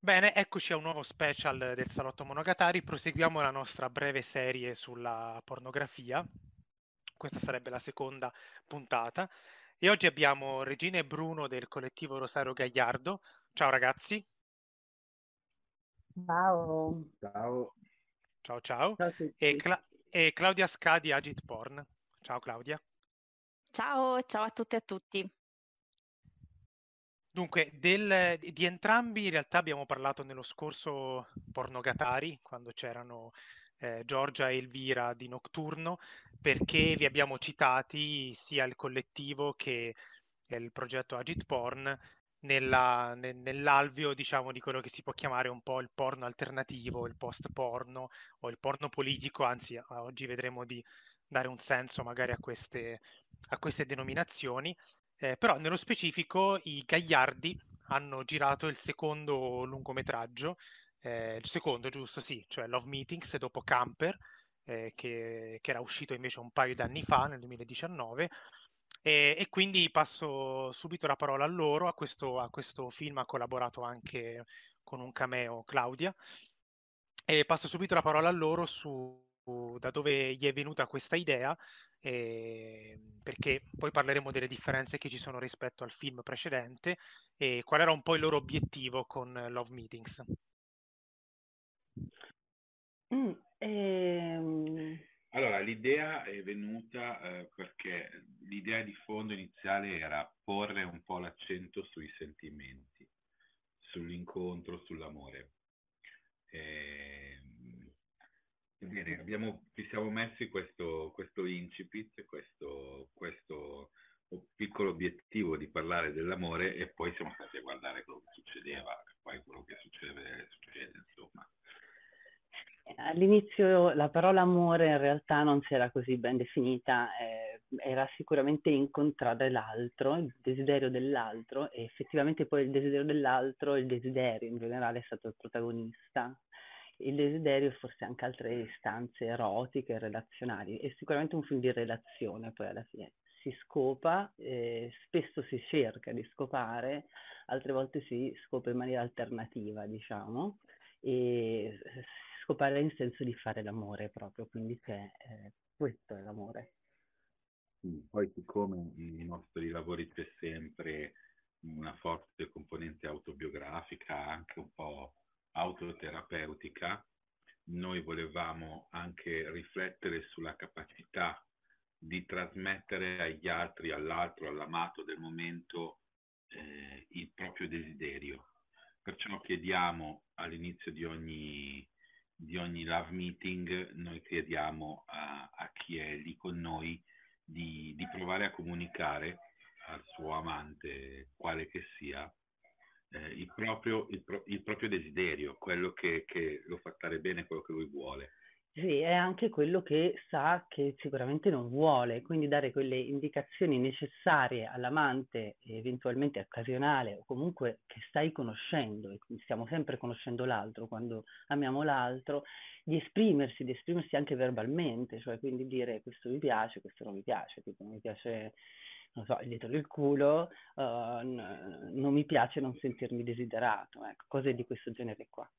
Bene, eccoci a un nuovo special del Salotto Monogatari. Proseguiamo la nostra breve serie sulla pornografia. Questa sarebbe la seconda puntata. E oggi abbiamo Regina e Bruno del collettivo Rosario Gagliardo. Ciao ragazzi. Ciao. Ciao. Ciao ciao. ciao E Cla- e Claudia Ska di Agit Porn. Ciao Claudia. Ciao, ciao a tutti e a tutti. Dunque, del, di entrambi in realtà abbiamo parlato nello scorso Pornogatari, quando c'erano eh, Giorgia e Elvira di Nocturno, perché vi abbiamo citati sia il collettivo che eh, il progetto Agit Porn nella, ne, nell'alveo diciamo, di quello che si può chiamare un po' il porno alternativo, il post porno o il porno politico, anzi oggi vedremo di dare un senso magari a queste, a queste denominazioni, eh, però nello specifico i Gagliardi hanno girato il secondo lungometraggio, eh, il secondo giusto sì, cioè Love Meetings dopo Camper, eh, che, che, era uscito invece un paio d'anni fa, nel 2019, e, e, quindi passo subito la parola a loro. A questo, a questo film ha collaborato anche con un cameo Claudia. E passo subito la parola a loro su da dove gli è venuta questa idea, eh, perché poi parleremo delle differenze che ci sono rispetto al film precedente e qual era un po' il loro obiettivo con Love Meetings. Mm, ehm, allora, l'idea è venuta eh, perché l'idea di fondo iniziale era porre un po' l'accento sui sentimenti, sull'incontro, sull'amore. E, ehm, bene, abbiamo, ci siamo messi questo, questo incipit, questo, questo, piccolo obiettivo di parlare dell'amore e poi siamo stati a guardare quello che succedeva, e poi quello che succede, succede insomma. All'inizio la parola amore in realtà non si era così ben definita, eh, era sicuramente incontrare l'altro, il desiderio dell'altro e effettivamente poi il desiderio dell'altro, il desiderio in generale è stato il protagonista, il desiderio e forse anche altre istanze erotiche relazionali. È sicuramente un film di relazione poi alla fine. Si scopa, eh, spesso si cerca di scopare, altre volte si scopa in maniera alternativa, diciamo, e scopare in senso di fare l'amore proprio, quindi che eh, questo è l'amore. Mm, poi siccome i nostri lavori c'è sempre una forte componente autobiografica, anche un po' autoterapeutica, noi volevamo anche riflettere sulla capacità di trasmettere agli altri, all'altro, all'amato del momento eh, il proprio desiderio. Perciò chiediamo all'inizio di ogni di ogni love meeting noi chiediamo a, a chi è lì con noi di, di, provare a comunicare al suo amante, quale che sia, eh, il, proprio, il, pro, il, proprio, desiderio, quello che, che lo fa stare bene, quello che lui vuole. Sì, è anche quello che sa che sicuramente non vuole, quindi dare quelle indicazioni necessarie all'amante, eventualmente occasionale o comunque che stai conoscendo, e stiamo sempre conoscendo l'altro quando amiamo l'altro, di esprimersi, di esprimersi anche verbalmente, cioè quindi dire questo mi piace, questo non mi piace, tipo mi piace non so, dietro il culo, uh, non mi piace non sentirmi desiderato, ecco, cose di questo genere qua.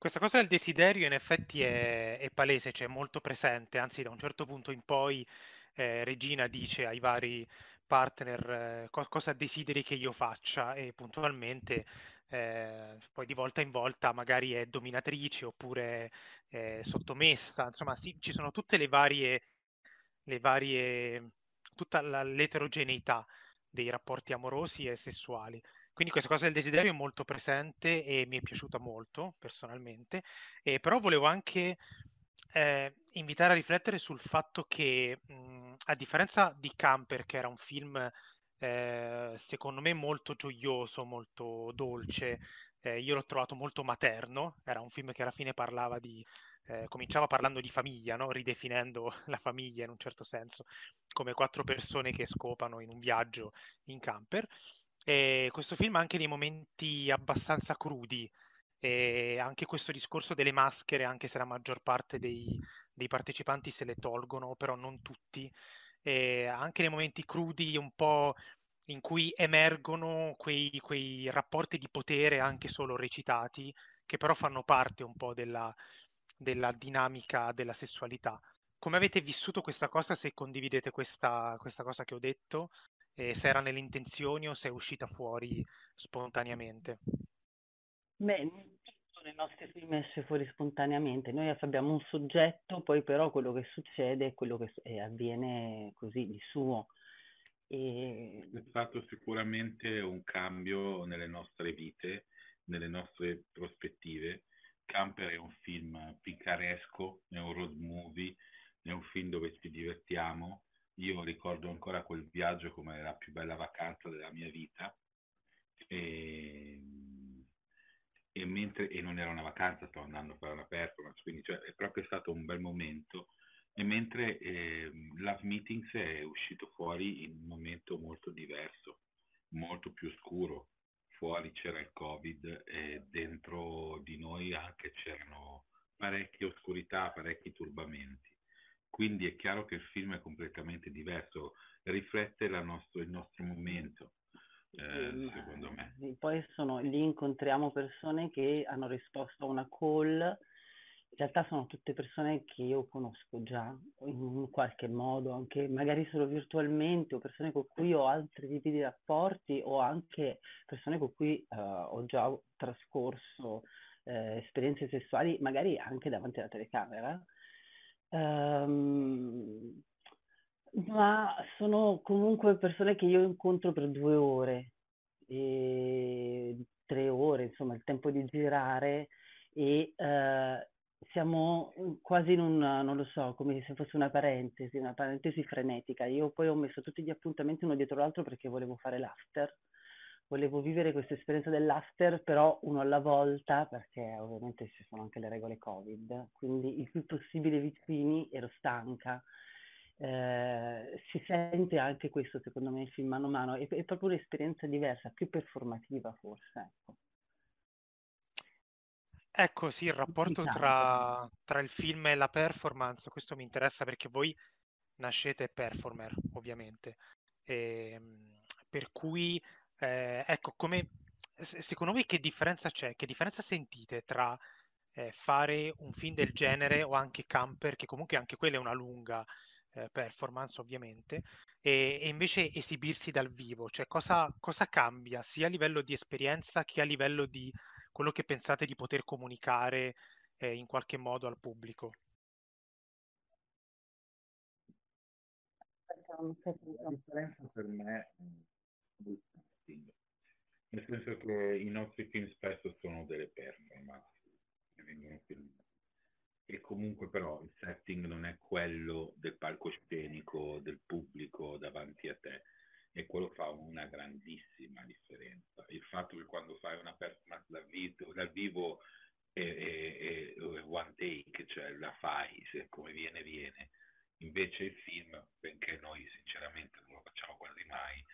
Questa cosa del desiderio in effetti è, è palese, cioè molto presente, anzi da un certo punto in poi eh, Regina dice ai vari partner eh, co- cosa desideri che io faccia e puntualmente eh, poi di volta in volta magari è dominatrice oppure sottomessa, insomma sì, ci sono tutte le varie, le varie tutta la, l'eterogeneità dei rapporti amorosi e sessuali. Quindi questa cosa del desiderio è molto presente e mi è piaciuta molto personalmente, eh, però volevo anche eh, invitare a riflettere sul fatto che, mh, a differenza di Camper, che era un film eh, secondo me molto gioioso, molto dolce, eh, io l'ho trovato molto materno, era un film che alla fine parlava di, eh, cominciava parlando di famiglia, no? ridefinendo la famiglia in un certo senso, come quattro persone che scopano in un viaggio in camper. Eh, questo film ha anche dei momenti abbastanza crudi, eh, anche questo discorso delle maschere, anche se la maggior parte dei, dei partecipanti se le tolgono, però non tutti, eh, anche nei momenti crudi un po' in cui emergono quei, quei, rapporti di potere anche solo recitati, che però fanno parte un po' della, della dinamica della sessualità come avete vissuto questa cosa, se condividete questa, questa, cosa che ho detto, e se era nelle intenzioni o se è uscita fuori spontaneamente. Beh, le nostre film esce fuori spontaneamente, noi abbiamo un soggetto, poi però quello che succede è quello che eh, avviene così di suo. E... È stato sicuramente un cambio nelle nostre vite, nelle nostre prospettive. Camper è un film picaresco, è un road movie, è un film dove ci divertiamo, io ricordo ancora quel viaggio come la più bella vacanza della mia vita e, ehm, e, mentre, e non era una vacanza, stavo andando a fare una performance, quindi cioè, è proprio stato un bel momento e mentre eh, Love Meetings è uscito fuori in un momento molto diverso, molto più scuro, fuori c'era il Covid e dentro di noi anche c'erano parecchie oscurità, parecchi turbamenti. Quindi è chiaro che il film è completamente diverso, riflette nostro, il nostro momento. Eh, secondo me. Poi sono, lì incontriamo persone che hanno risposto a una call in realtà sono tutte persone che io conosco già in qualche modo, anche magari solo virtualmente, o persone con cui ho altri tipi di rapporti, o anche persone con cui uh, ho già trascorso uh, esperienze sessuali, magari anche davanti alla telecamera. Ehm, ma sono comunque persone che io incontro per due ore, e tre ore, insomma, il tempo di girare e eh, siamo quasi in un, non lo so, come se fosse una parentesi, una parentesi frenetica. Io poi ho messo tutti gli appuntamenti uno dietro l'altro perché volevo fare l'after volevo vivere questa esperienza dell'after, però uno alla volta, perché ovviamente ci sono anche le regole Covid, quindi il più possibile vicini, ero stanca. Eh, si sente anche questo, secondo me, il film mano a mano, è, è proprio un'esperienza diversa, più performativa forse. Ecco. Ecco, sì, il rapporto tra, diciamo. tra, il film e la performance, questo mi interessa perché voi nascete performer, ovviamente, e, ehm, per cui eh, ecco, come, secondo voi che differenza c'è? Che differenza sentite tra eh, fare un film del genere o anche Camper, che comunque anche quella è una lunga eh, performance ovviamente, e, e, invece esibirsi dal vivo? Cioè cosa, cosa cambia sia a livello di esperienza che a livello di quello che pensate di poter comunicare eh, in qualche modo al pubblico? La differenza per me casting, nel senso che i nostri film spesso sono delle performance e comunque però il setting non è quello del palcoscenico, del pubblico davanti a te e quello fa una grandissima differenza. Il fatto che quando fai una performance dal, vivo, dal vivo è, è, è, one take, cioè la fai, se come viene viene, invece il film, benché noi sinceramente non lo facciamo quasi mai,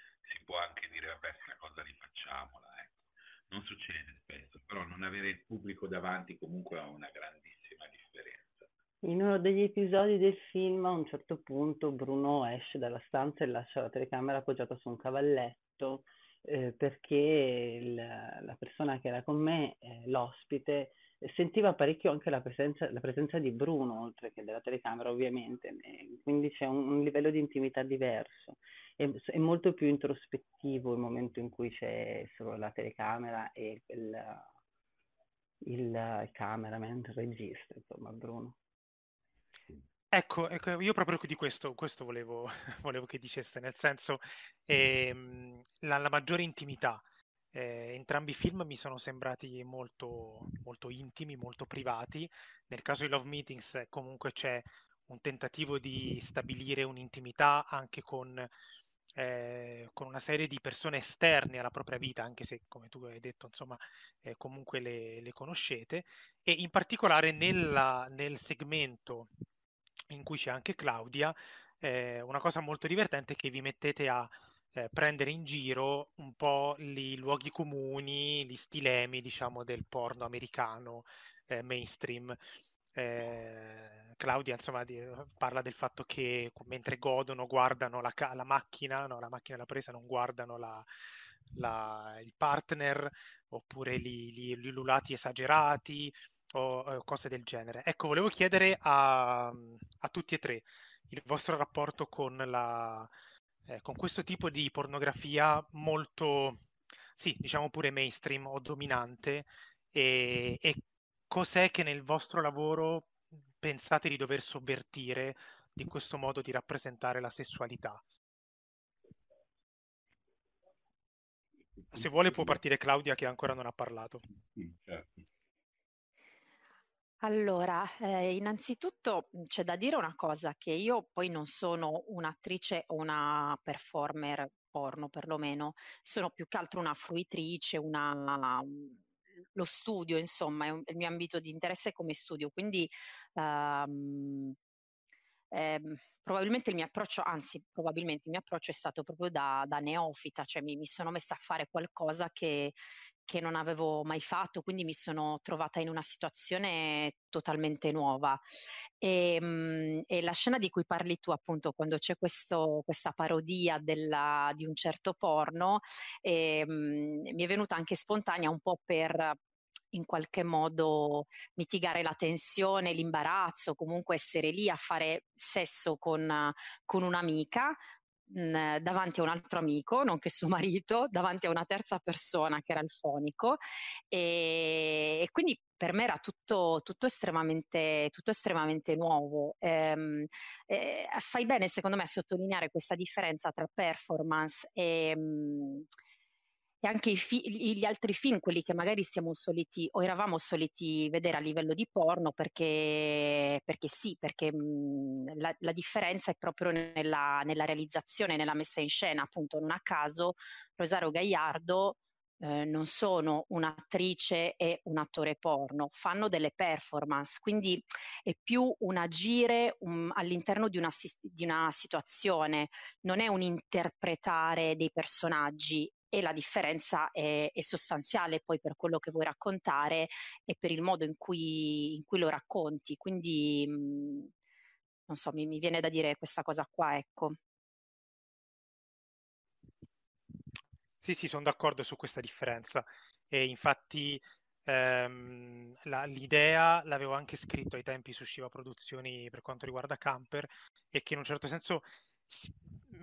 può anche dire vabbè questa cosa rifacciamola ecco. non succede spesso però non avere il pubblico davanti comunque ha una grandissima differenza in uno degli episodi del film a un certo punto Bruno esce dalla stanza e lascia la telecamera appoggiata su un cavalletto eh, perché la, la persona che era con me, eh, l'ospite, sentiva parecchio anche la presenza, la presenza, di Bruno, oltre che della telecamera ovviamente, quindi c'è un, un livello di intimità diverso è, è, molto più introspettivo il momento in cui c'è solo la telecamera e il, il cameraman, il regista, insomma, Bruno. Ecco, ecco, io proprio di questo, questo volevo, volevo, che diceste, nel senso ehm, la, la, maggiore intimità. Eh, entrambi i film mi sono sembrati molto, molto, intimi, molto privati. Nel caso di Love Meetings eh, comunque c'è un tentativo di stabilire un'intimità anche con eh, con una serie di persone esterne alla propria vita, anche se come tu hai detto, insomma, eh, comunque le, le, conoscete, e in particolare nella, nel segmento in cui c'è anche Claudia, eh, una cosa molto divertente è che vi mettete a eh, prendere in giro un po' i luoghi comuni, gli stilemi, diciamo, del porno americano eh, mainstream. Eh, Claudia insomma, di, eh, parla del fatto che mentre godono guardano la, la macchina, no, la macchina l'ha presa, non guardano la, la, il partner, oppure gli, gli, ululati esagerati o eh, cose del genere. Ecco, volevo chiedere a, a, tutti e tre il vostro rapporto con, la, eh, con questo tipo di pornografia molto, sì, diciamo pure mainstream o dominante e, e cos'è che nel vostro lavoro pensate di dover sovvertire di questo modo di rappresentare la sessualità. Se vuole può partire Claudia che ancora non ha parlato. Certo. Allora, eh, innanzitutto c'è da dire una cosa, che io poi non sono un'attrice o una performer porno perlomeno, sono più che altro una fruitrice, una, lo studio, insomma, è, un, il mio ambito di interesse come studio, quindi ehm, eh, probabilmente il mio approccio, anzi probabilmente il mio approccio è stato proprio da, da neofita, cioè mi, mi, sono messa a fare qualcosa che, che, non avevo mai fatto, quindi mi sono trovata in una situazione totalmente nuova. E, ehm, e la scena di cui parli tu appunto quando c'è questo, questa parodia della, di un certo porno eh, mi è venuta anche spontanea un po' per in qualche modo mitigare la tensione, l'imbarazzo, comunque essere lì a fare sesso con, con un'amica, mhmm, davanti a un altro amico, nonché suo marito, davanti a una terza persona che era il fonico e, e quindi per me era tutto, tutto, estremamente, tutto estremamente, nuovo. Ehm, eh, fai bene secondo me a sottolineare questa differenza tra performance e... Mhmm, e anche fi- gli altri film, quelli che magari siamo soliti o eravamo soliti vedere a livello di porno, perché, perché sì, perché mh, mhmm, la, la, differenza è proprio nella, nella, realizzazione, nella messa in scena, appunto non a caso Rosario Gagliardo. eh, non sono un'attrice e un attore porno, fanno delle performance, quindi è più un agire um, all'interno di una, di una situazione, non è un interpretare dei personaggi, e la differenza è, è, sostanziale poi per quello che vuoi raccontare e per il modo in cui, in cui lo racconti. Quindi, mh, mm, non so, mi, mi viene da dire questa cosa qua, ecco. Sì, sì, sono d'accordo su questa differenza. E infatti ehm, la, l'idea l'avevo anche scritto ai tempi su Shiva Produzioni per quanto riguarda Camper e che in un certo senso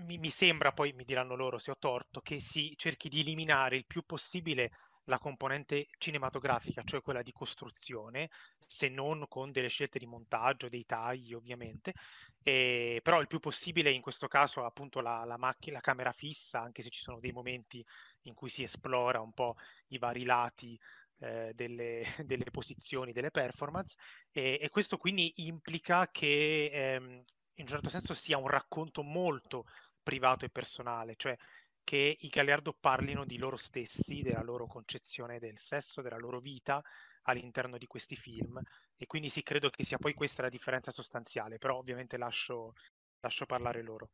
mi, mi sembra, poi mi diranno loro se ho torto, che si cerchi di eliminare il più possibile la componente cinematografica, cioè quella di costruzione, se non con delle scelte di montaggio, dei tagli ovviamente, e, eh, però il più possibile in questo caso appunto la, la, macch- la camera fissa, anche se ci sono dei momenti in cui si esplora un po' i vari lati eh, delle, delle, posizioni, delle performance, e, e questo quindi implica che ehm, in un certo senso sia un racconto molto privato e personale, cioè che i Galeardo parlino di loro stessi, della loro concezione del sesso, della loro vita all'interno di questi film e quindi sì, credo che sia poi questa la differenza sostanziale, però ovviamente lascio, lascio parlare loro.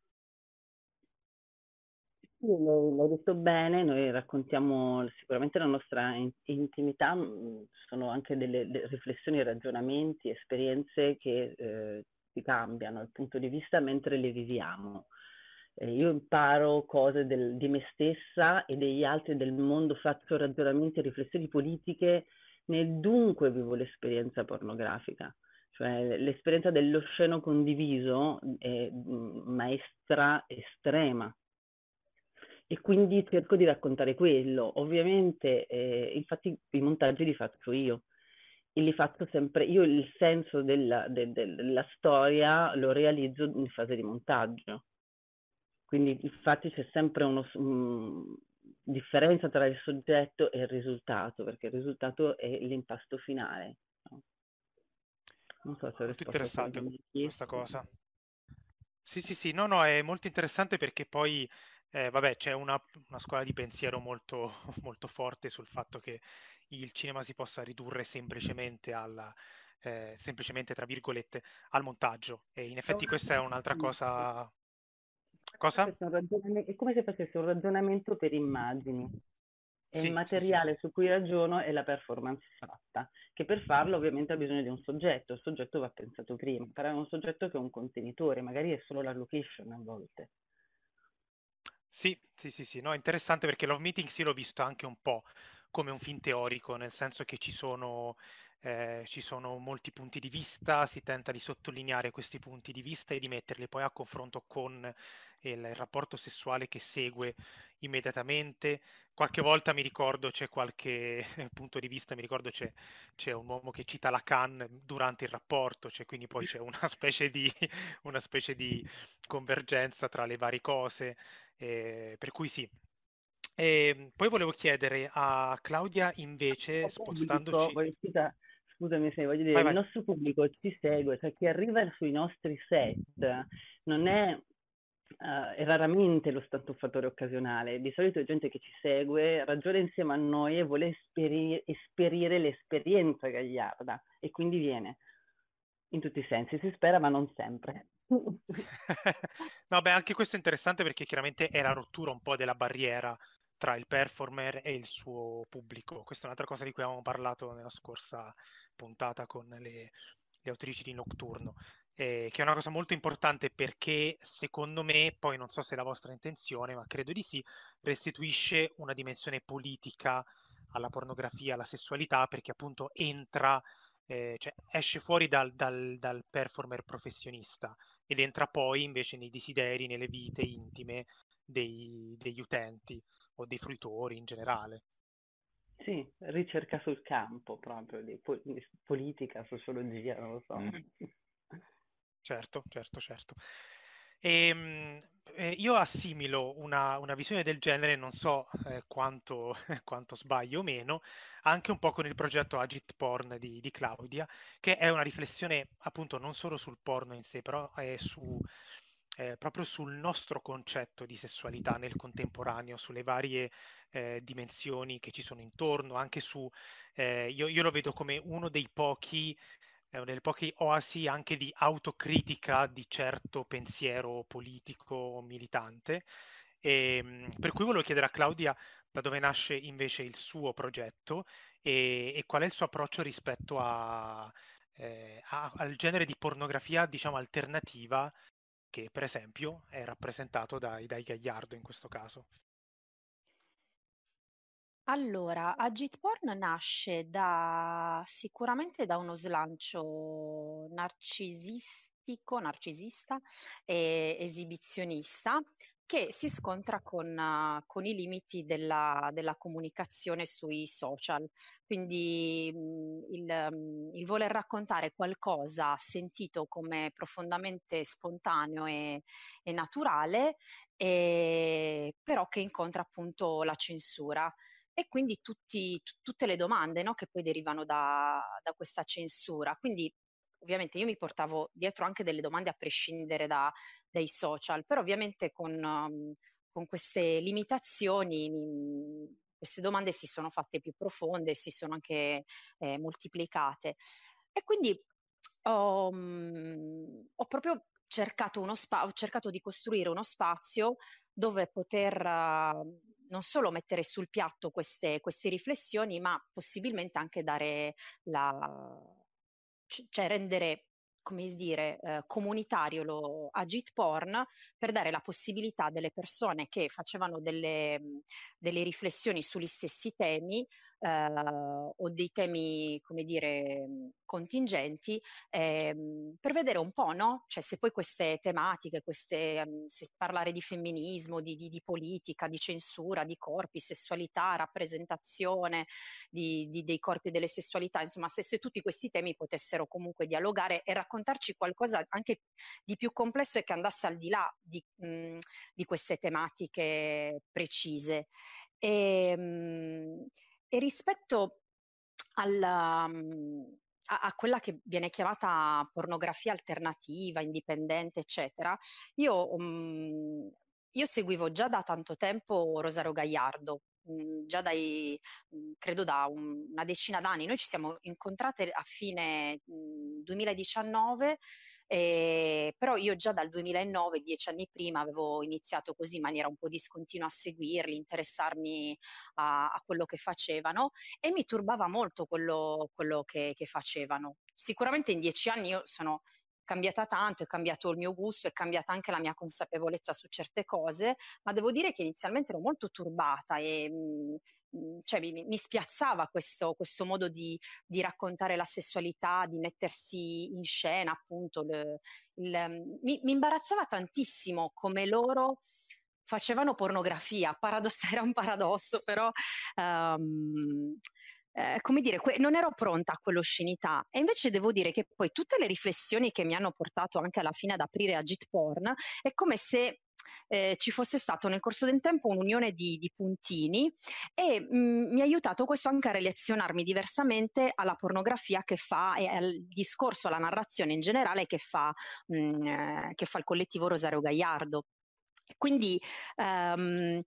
L'ho detto bene, noi raccontiamo sicuramente la nostra intimità, mm, sono anche delle riflessioni, ragionamenti, esperienze che eh, si cambiano il punto di vista mentre le viviamo. Eh, io imparo cose del, di me stessa e degli altri del mondo, faccio ragionamenti e riflessioni politiche nel dunque vivo l'esperienza pornografica. Cioè l'esperienza dello sceno condiviso è mm, maestra estrema e quindi cerco di raccontare quello. Ovviamente, eh, infatti, i montaggi li faccio io e li faccio sempre, io il senso della, de, de, della storia lo realizzo in fase di montaggio. Quindi infatti c'è sempre una differenza tra il soggetto e il risultato, perché il risultato è l'impasto finale. No? Non so se ho interessante questa cosa. Sì, sì, sì, no, no, è molto interessante perché poi, eh, vabbè, c'è una, una scuola di pensiero molto, molto forte sul fatto che il cinema si possa ridurre semplicemente al, eh, semplicemente, tra virgolette, al montaggio. E in effetti esatto. questa è un'altra cosa... Cosa? È come se facesse un ragionamento per immagini. E sì, il materiale sì, sì. su cui ragiono è la performance fatta, che per farlo ovviamente ha bisogno di un soggetto, il soggetto va pensato prima, però è un soggetto che è un contenitore, magari è solo la location a volte. Sì, sì, sì, sì, no, interessante perché Love Meeting sì l'ho visto anche un po', come un film teorico, nel senso che ci sono, eh, ci sono molti punti di vista, si tenta di sottolineare questi punti di vista e di metterli poi a confronto con eh, il, rapporto sessuale che segue immediatamente. Qualche volta mi ricordo c'è qualche punto di vista, mi ricordo c'è, c'è un uomo che cita Lacan durante il rapporto, cioè quindi poi c'è una specie di, una specie di convergenza tra le varie cose, eh, per cui sì, e ehm, poi volevo chiedere a Claudia invece, spostandoci... Pubblico, scusami se voglio dire, vai, vai. il nostro pubblico ci segue, cioè chi arriva sui nostri set non è, uh, è raramente lo stantuffatore occasionale, di solito è gente che ci segue, ragiona insieme a noi e vuole esperi- esperire l'esperienza gagliarda e quindi viene in tutti i sensi, si spera ma non sempre. no, beh, anche questo è interessante perché chiaramente è la rottura un po' della barriera tra il performer e il suo pubblico. Questa è un'altra cosa di cui avevamo parlato nella scorsa puntata con le, le autrici di Nocturno, eh, che è una cosa molto importante perché secondo me, poi non so se è la vostra intenzione, ma credo di sì, restituisce una dimensione politica alla pornografia, alla sessualità, perché appunto entra, eh, cioè esce fuori dal, dal, dal, performer professionista ed entra poi invece nei desideri, nelle vite intime dei, degli utenti o dei fruitori in generale. Sì, ricerca sul campo proprio, di, po- di politica, sociologia, non lo so. Mm. Certo, certo, certo. E, ehm, eh, io assimilo una, una, visione del genere, non so eh, quanto, quanto, sbaglio o meno, anche un po' con il progetto Agit Porn di, di Claudia, che è una riflessione appunto non solo sul porno in sé, però è su, eh, proprio sul nostro concetto di sessualità nel contemporaneo, sulle varie eh, dimensioni che ci sono intorno, anche su, eh, io, io, lo vedo come uno dei pochi, eh, delle poche oasi anche di autocritica di certo pensiero politico militante. E, ehm, per cui volevo chiedere a Claudia da dove nasce invece il suo progetto e, e qual è il suo approccio rispetto a, eh, a, al genere di pornografia, diciamo, alternativa che per esempio è rappresentato dai, dai Gagliardo in questo caso. Allora, Agitporn nasce da, sicuramente da uno slancio narcisistico, narcisista e esibizionista che si scontra con, uh, con i limiti della, della, comunicazione sui social. Quindi mh, mm, il, um, il, voler raccontare qualcosa sentito come profondamente spontaneo e, e naturale, e, eh, però che incontra appunto la censura e quindi tutti, t- tutte le domande no, che poi derivano da, da, questa censura. Quindi ovviamente io mi portavo dietro anche delle domande a prescindere da, dai social, però ovviamente con, um, con queste limitazioni mi, queste domande si sono fatte più profonde, si sono anche eh, moltiplicate. E quindi ho, um, ho proprio cercato, spa- ho cercato di costruire uno spazio dove poter uh, non solo mettere sul piatto queste, queste riflessioni, ma possibilmente anche dare la, c- cioè rendere come dire, eh, comunitario lo, a porn per dare la possibilità delle persone che facevano delle, delle riflessioni sugli stessi temi eh, o dei temi, come dire, mhmm, contingenti, ehm, per vedere un po', no? Cioè se poi queste tematiche, queste, mhmm, se parlare di femminismo, di, di, di, politica, di censura, di corpi, sessualità, rappresentazione di, dei corpi e delle sessualità, insomma se, se tutti questi temi potessero comunque dialogare e raccontarci qualcosa anche di più complesso e che andasse al di là di, mh, mhmm, di queste tematiche precise. E, ehm, mh, e rispetto alla, mhmm, a, a, quella che viene chiamata pornografia alternativa, indipendente, eccetera, io, um, io seguivo già da tanto tempo Rosario Gagliardo, mhmm, già dai, credo da una decina d'anni. Noi ci siamo incontrate a fine 2019 eh, però io già dal 2009, dieci anni prima, avevo iniziato così in maniera un po' discontinua a seguirli, interessarmi a, a quello che facevano e mi turbava molto quello, quello che, che facevano sicuramente in dieci anni io sono cambiata tanto, è cambiato il mio gusto, è cambiata anche la mia consapevolezza su certe cose, ma devo dire che inizialmente ero molto turbata e mm, mm, cioè, mi, mi, spiazzava questo, questo modo di, di, raccontare la sessualità, di mettersi in scena, appunto. Le, il, mm, mi, mi imbarazzava tantissimo come loro facevano pornografia, Paradoss- era un paradosso, però um, eh, come dire, que- non ero pronta a quell'oscenità e invece devo dire che poi tutte le riflessioni che mi hanno portato anche alla fine ad aprire a Gitporn è come se eh, ci fosse stato nel corso del tempo un'unione di, di puntini e mh, mm, mi ha aiutato questo anche a relazionarmi diversamente alla pornografia che fa e al discorso, alla narrazione in generale che fa, mh, mm, eh, che fa il collettivo Rosario Gagliardo. Quindi um,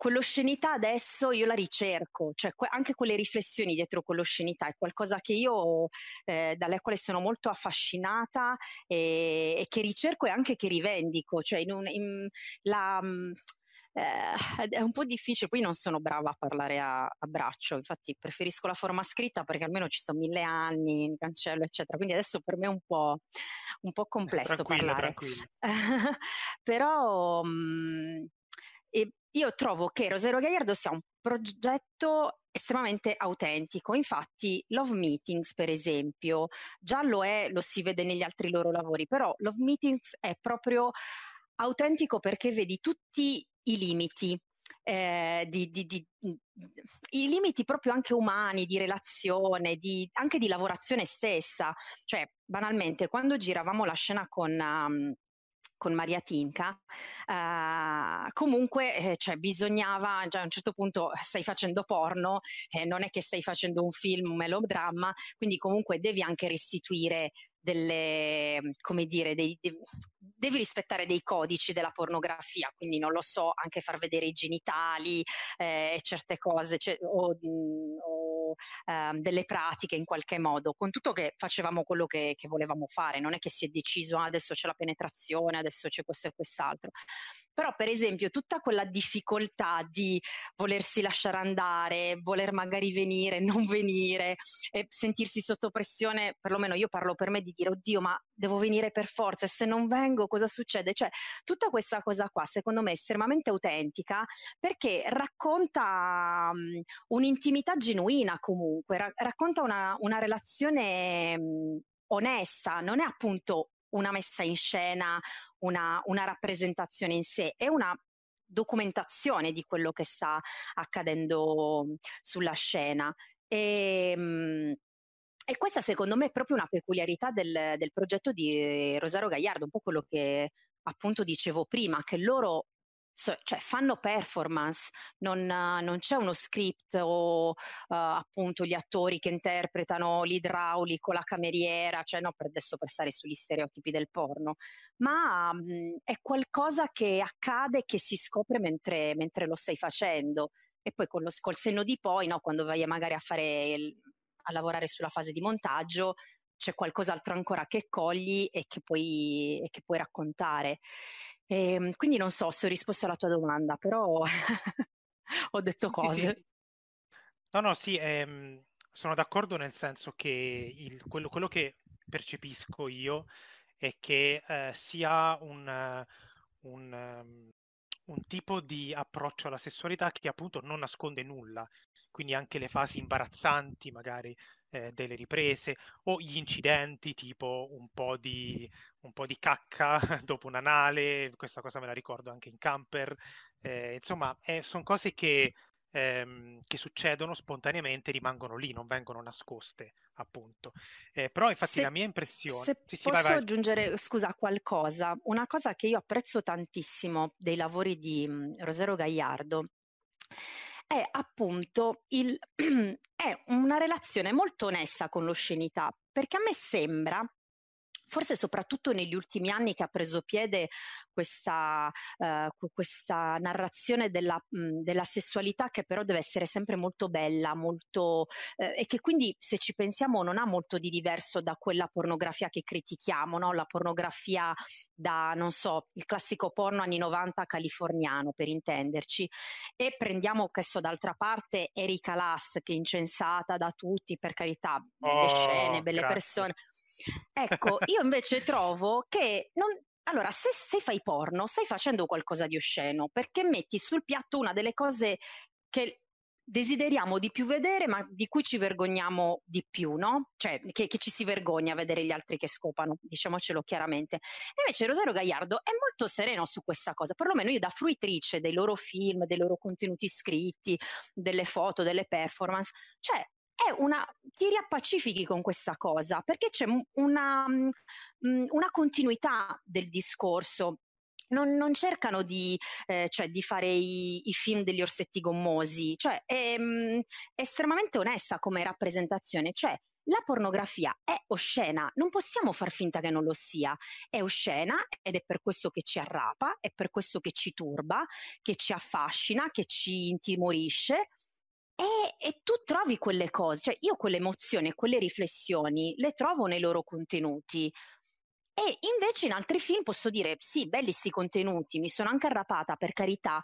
quell'oscenità adesso io la ricerco, cioè que- anche quelle riflessioni dietro quell'oscenità è qualcosa che io eh, dalla quale sono molto affascinata e, e, che ricerco e anche che rivendico, cioè in un, in la, mh, mm, eh, è un po' difficile, poi non sono brava a parlare a, a, braccio, infatti preferisco la forma scritta perché almeno ci sono mille anni in cancello, eccetera, quindi adesso per me è un po', un po eh, complesso eh, parlare. Però mh, mm, e io trovo che Rosero Gagliardo sia un progetto estremamente autentico. Infatti, Love Meetings, per esempio, già lo è, lo si vede negli altri loro lavori, però Love Meetings è proprio autentico perché vedi tutti i limiti. Eh, di, di, di, i limiti proprio anche umani, di relazione, anche di lavorazione stessa. Cioè, banalmente, quando giravamo la scena con um, con Maria Tinca, uh, eh, comunque eh, cioè, bisognava, già a un certo punto eh, stai facendo porno, eh, non è che stai facendo un film, un melodramma, quindi comunque devi anche restituire delle, come dire, dei, de- devi rispettare dei codici della pornografia, quindi non lo so, anche far vedere i genitali, eh, certe cose, cioè, o, mm, o ehm, delle pratiche in qualche modo, con tutto che facevamo quello che, che volevamo fare, non è che si è deciso ah, adesso c'è la penetrazione, adesso c'è questo e quest'altro, però per esempio tutta quella difficoltà di volersi lasciare andare, voler magari venire, non venire, e sentirsi sotto pressione, perlomeno io parlo per me di dire oddio ma devo venire per forza e se non vengo cosa succede? Cioè tutta questa cosa qua secondo me è estremamente autentica perché racconta um, un'intimità genuina comunque, ra- racconta una, una relazione mh, mhmm, onesta, non è appunto una messa in scena, una, una rappresentazione in sé, è una documentazione di quello che sta accadendo mhmm, sulla scena. E, ehm, mh, e questa secondo me è proprio una peculiarità del, del progetto di Rosario Gagliardo, un po' quello che appunto dicevo prima, che loro so, cioè fanno performance, non, non, c'è uno script o uh, appunto gli attori che interpretano l'idraulico, la cameriera, cioè no, per adesso per stare sugli stereotipi del porno, ma mh, mm, è qualcosa che accade, che si scopre mentre, mentre lo stai facendo. E poi lo, col senno di poi, no, quando vai magari a fare il, a lavorare sulla fase di montaggio, c'è qualcos'altro ancora che cogli e che puoi, e che puoi raccontare. E, ehm, quindi non so se ho risposto alla tua domanda, però ho detto cose. No, no, sì, ehm, sono d'accordo nel senso che il, quello, quello, che percepisco io è che eh, sia un, un, ehm, un, tipo di approccio alla sessualità che appunto non nasconde nulla, quindi anche le fasi imbarazzanti magari eh, delle riprese o gli incidenti tipo un po, di, un po' di cacca dopo un anale, questa cosa me la ricordo anche in camper, eh, insomma eh, sono cose che, ehm, che succedono spontaneamente, rimangono lì, non vengono nascoste appunto. Eh, però infatti se, la mia impressione... Se sì, posso vai, vai. aggiungere, scusa, qualcosa, una cosa che io apprezzo tantissimo dei lavori di mm, Rosero Gagliardo è appunto il, è una relazione molto onesta con l'oscenità, perché a me sembra forse soprattutto negli ultimi anni che ha preso piede questa, eh, questa narrazione della, mh, della, sessualità che però deve essere sempre molto bella molto, eh, e che quindi se ci pensiamo non ha molto di diverso da quella pornografia che critichiamo, no? la pornografia da, non so, il classico porno anni 90 californiano per intenderci e prendiamo che so d'altra parte Erika Last che è incensata da tutti per carità, belle oh, scene, belle grazie. persone Ecco, io invece trovo che non, allora, se, se, fai porno, stai facendo qualcosa di osceno, perché metti sul piatto una delle cose che desideriamo di più vedere, ma di cui ci vergogniamo di più, no? Cioè, che, che ci si vergogna a vedere gli altri che scopano, diciamocelo chiaramente. Invece Rosario Gagliardo è molto sereno su questa cosa, perlomeno io da fruitrice dei loro film, dei loro contenuti scritti, delle foto, delle performance, cioè è una, ti riappacifichi con questa cosa perché c'è una, mm, una continuità del discorso. Non, non cercano di, eh, cioè, di fare i, i, film degli orsetti gommosi, cioè è, è mm, estremamente onesta come rappresentazione, cioè la pornografia è oscena, non possiamo far finta che non lo sia. È oscena ed è per questo che ci arrapa, è per questo che ci turba, che ci affascina, che ci intimorisce e, e, tu trovi quelle cose, cioè io quelle emozioni, quelle riflessioni le trovo nei loro contenuti. E invece in altri film posso dire sì, belli sti contenuti, mi sono anche arrapata per carità,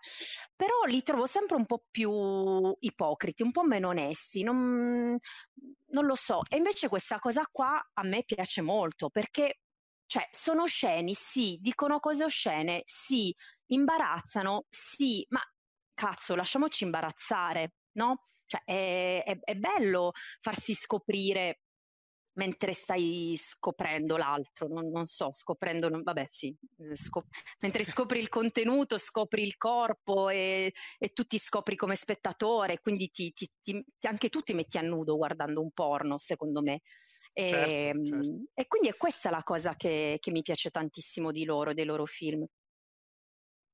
però li trovo sempre un po' più ipocriti, un po' meno onesti, non, non lo so. E invece questa cosa qua a me piace molto perché cioè, sono osceni, sì, dicono cose oscene, sì, imbarazzano, sì, ma cazzo, lasciamoci imbarazzare no? Cioè è, è, è bello farsi scoprire mentre stai scoprendo l'altro, non, non so, scoprendo, non, vabbè sì, eh, scop- mentre scopri il contenuto, scopri il corpo e, e tu ti scopri come spettatore, quindi ti, ti, ti, anche tu ti metti a nudo guardando un porno, secondo me. E, certo, ehm, certo. e quindi è questa la cosa che, che mi piace tantissimo di loro, dei loro film.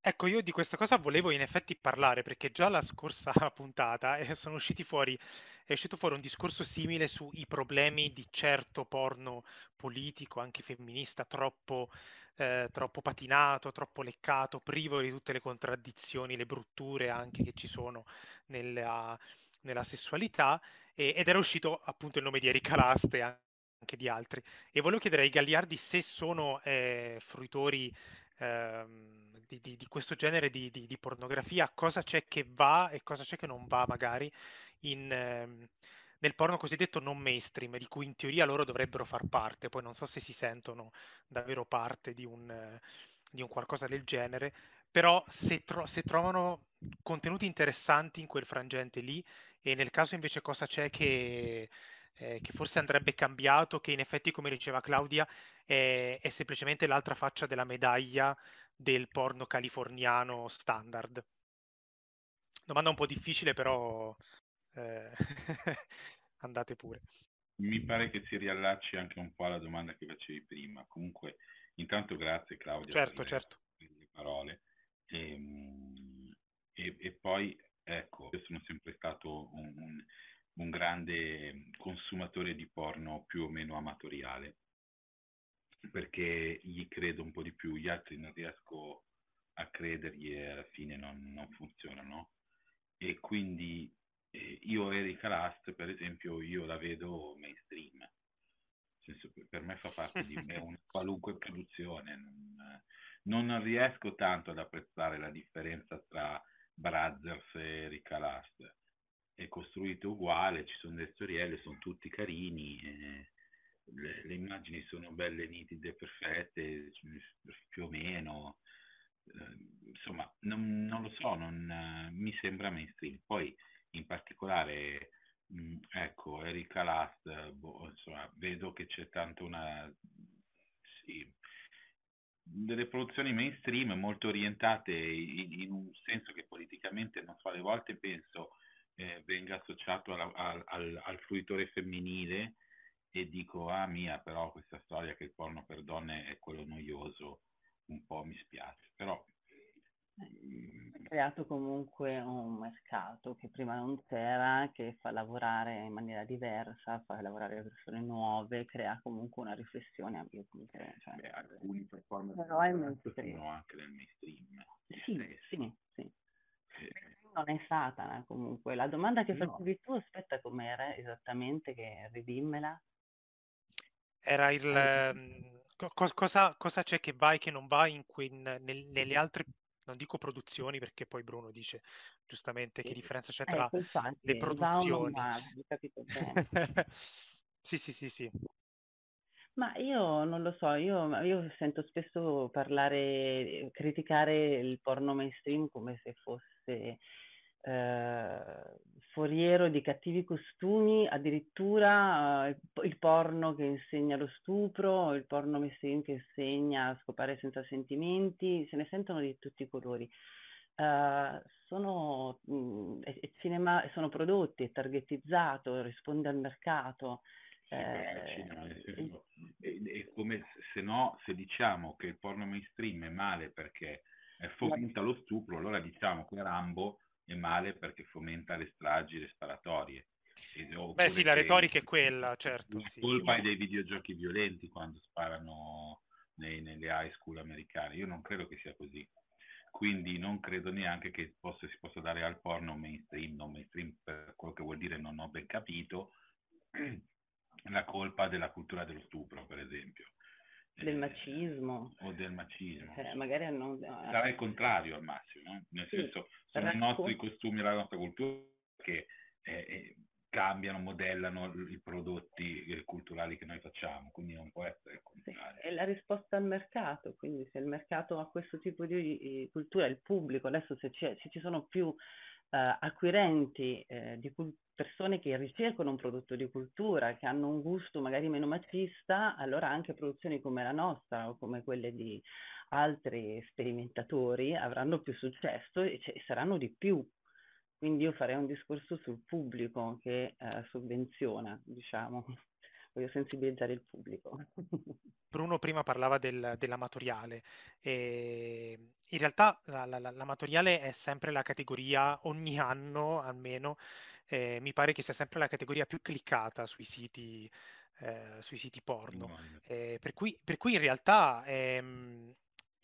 Ecco, io di questa cosa volevo in effetti parlare perché già la scorsa puntata eh, sono usciti fuori, è uscito fuori un discorso simile sui problemi di certo porno politico, anche femminista, troppo, eh, troppo patinato, troppo leccato, privo di tutte le contraddizioni, le brutture anche che ci sono nella, nella sessualità. E, ed era uscito appunto il nome di Erika Laste, anche di altri. E volevo chiedere ai Gagliardi se sono eh, fruitori. Ehm, di, di, di questo genere di, pornografia, cosa c'è che va e cosa c'è che non va magari in, ehm, nel porno cosiddetto non mainstream, di cui in teoria loro dovrebbero far parte, poi non so se si sentono davvero parte di un, eh, un qualcosa del genere, però se, tro- se trovano contenuti interessanti in quel frangente lì e nel caso invece cosa c'è che... Eh, che forse andrebbe cambiato, che in effetti, come diceva Claudia, è, è semplicemente l'altra faccia della medaglia del porno californiano standard. Domanda un po' difficile, però eh, andate pure. Mi pare che si riallacci anche un po' alla domanda che facevi prima. Comunque, intanto grazie Claudio certo, per, certo. Le, certo. per le parole. E, ehm, e, e, poi, ecco, io sono sempre stato un, un grande consumatore di porno più o meno amatoriale perché gli credo un po' di più, gli altri non riesco a credergli e alla fine non, non funzionano. E quindi eh, io Erika Last, per esempio, io la vedo mainstream. senso, per me fa parte di me una qualunque produzione. Non, non, riesco tanto ad apprezzare la differenza tra Brothers e Erika Last. È costruito uguale, ci sono delle storielle, sono tutti carini. E eh, le, le, immagini sono belle, nitide, perfette, più o meno. Ehm, insomma, non, non, lo so, non, mi sembra mainstream. Poi, in particolare, mm, ecco, Erika Last, boh, insomma, vedo che c'è tanto una... Sì, delle produzioni mainstream molto orientate in, in, un senso che politicamente non so, alle volte penso eh, venga associato alla, al, al, al, fruitore femminile e dico, ah mia, però questa storia che il porno per donne è quello noioso, un po' mi spiace, però... Ha mm, creato comunque un mercato che prima non c'era, che fa lavorare in maniera diversa, fa lavorare persone nuove, crea comunque una riflessione. Io comunque, cioè, Beh, alcuni performer sono anche nel mainstream. Sì, sì, sì. Eh. Non è Satana comunque. La domanda che no. tu, aspetta com'era esattamente, che ridimmela. Era il... Ehm, co- cosa, cosa, c'è che va e che non va in que- nel, nelle altre, non dico produzioni perché poi Bruno dice giustamente che differenza c'è eh, tra eh, le produzioni. va, sì, sì, sì, sì. Ma io non lo so, io, io, sento spesso parlare, criticare il porno mainstream come se fosse eh, foriero di cattivi costumi, addirittura uh, il porno che insegna lo stupro, il porno mainstream che insegna a scopare senza sentimenti, se ne sentono di tutti i colori. Uh, sono, mh, mm, cinema, sono prodotti, è targetizzato, risponde al mercato. Eh, e come se no, se diciamo che il porno mainstream è male perché fomenta lo stupro, allora diciamo che Rambo è male perché fomenta le stragi, le sparatorie. Beh sì, la retorica è quella, certo. La sì, colpa è dei videogiochi violenti quando sparano nei, nelle high school americane. Io non credo che sia così. Quindi non credo neanche che possa, si possa dare al porno mainstream, non mainstream per quello che vuol dire non ho ben capito, la colpa della cultura dello stupro, per esempio. Del macismo. O del macismo. Eh, magari hanno... Eh, sarà il contrario al massimo, no? Eh. nel sì, senso sono racco... i nostri costumi, la nostra cultura che eh, eh cambiano, modellano i prodotti culturali che noi facciamo, quindi non può essere il contrario. Sì, è la risposta al mercato, quindi se il mercato ha questo tipo di cultura, il pubblico, adesso se, se ci sono più eh, acquirenti, eh, di cult- persone che ricercano un prodotto di cultura, che hanno un gusto magari meno macista, allora anche produzioni come la nostra o come quelle di altri sperimentatori avranno più successo e c- saranno di più. Quindi io farei un discorso sul pubblico che eh, sovvenziona, diciamo voglio sensibilizzare il pubblico. Bruno prima parlava del, dell'amatoriale. E ehm, in realtà la, la, l'amatoriale è sempre la categoria, ogni anno almeno, eh, mi pare che sia sempre la categoria più cliccata sui siti, eh, sui siti porno. Eh, per, cui, per, cui, in realtà... Ehm,